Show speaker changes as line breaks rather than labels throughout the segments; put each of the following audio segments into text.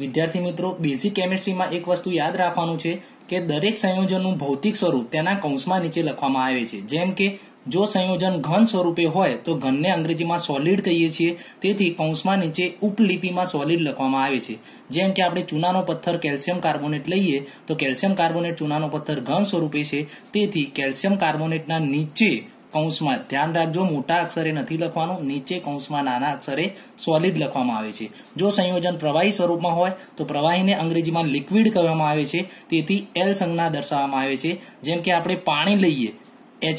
વિદ્યાર્થી મિત્રો બેઝિક કેમિસ્ટ્રીમાં એક વસ્તુ યાદ રાખવાનું છે કે દરેક સંયોજનનું ભૌતિક સ્વરૂપ તેના કૌંસમાં નીચે લખવામાં આવે છે જેમ કે જો સંયોજન ઘન સ્વરૂપે હોય તો ઘનને અંગ્રેજીમાં સોલિડ કહીએ છીએ તેથી કૌંસમાં નીચે ઉપલિપિમાં સોલિડ લખવામાં આવે છે જેમ કે આપણે ચૂનાનો પથ્થર કેલ્શિયમ કાર્બોનેટ લઈએ તો કેલ્શિયમ કાર્બોનેટ ચૂનાનો પથ્થર ઘન સ્વરૂપે છે તેથી કેલ્શિયમ કાર્બોનેટના નીચે કૌંસમાં ધ્યાન રાખજો મોટા અક્ષરે નથી લખવાનું નીચે કૌંસમાં નાના અક્ષરે સોલિડ લખવામાં આવે છે જો સંયોજન પ્રવાહી સ્વરૂપમાં હોય તો પ્રવાહીને અંગ્રેજીમાં લિક્વિડ કહેવામાં આવે છે તેથી એલ સંજ્ઞા દર્શાવવામાં આવે છે જેમ કે આપણે પાણી લઈએ એચ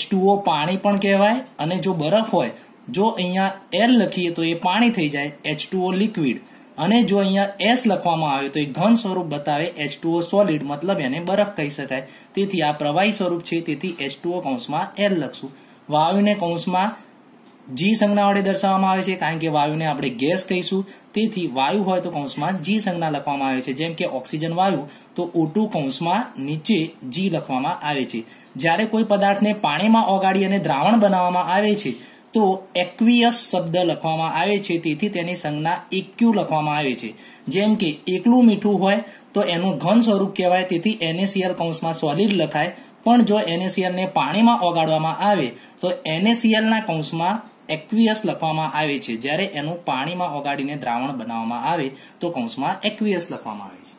પાણી પણ કહેવાય અને જો બરફ હોય જો અહીંયા એલ લખીએ તો એ પાણી થઈ જાય એચ લિક્વિડ અને જો અહીંયા એસ લખવામાં આવે તો એ ઘન સ્વરૂપ બતાવે એચ સોલિડ મતલબ એને બરફ કહી શકાય તેથી આ પ્રવાહી સ્વરૂપ છે તેથી એચ ટુઓ કૌંસમાં એલ લખશું વાયુને કૌંસમાં જી સંજ્ઞા વડે દર્શાવવામાં આવે છે કારણ કે વાયુને આપણે ગેસ કહીશું તેથી વાયુ હોય તો કૌંસમાં જી સંજ્ઞા લખવામાં આવે છે જેમ કે ઓક્સિજન વાયુ તો ઓટુ કૌંસમાં નીચે જી લખવામાં આવે છે જ્યારે કોઈ પદાર્થને પાણીમાં ઓગાડી અને દ્રાવણ બનાવવામાં આવે છે તો એક્વિયસ શબ્દ લખવામાં આવે છે તેથી તેની સંજ્ઞા એક્યુ લખવામાં આવે છે જેમ કે એકલું મીઠું હોય તો એનું ઘન સ્વરૂપ કહેવાય તેથી એનેસીએલ કૌંસમાં સોલિડ લખાય પણ જો એનેસીએલને પાણીમાં ઓગાડવામાં આવે તો એનેસીએલના કૌંસમાં એક્વિયસ લખવામાં આવે છે જ્યારે એનું પાણીમાં ઓગાળીને દ્રાવણ બનાવવામાં આવે તો કૌંસમાં એક્વિયસ લખવામાં આવે છે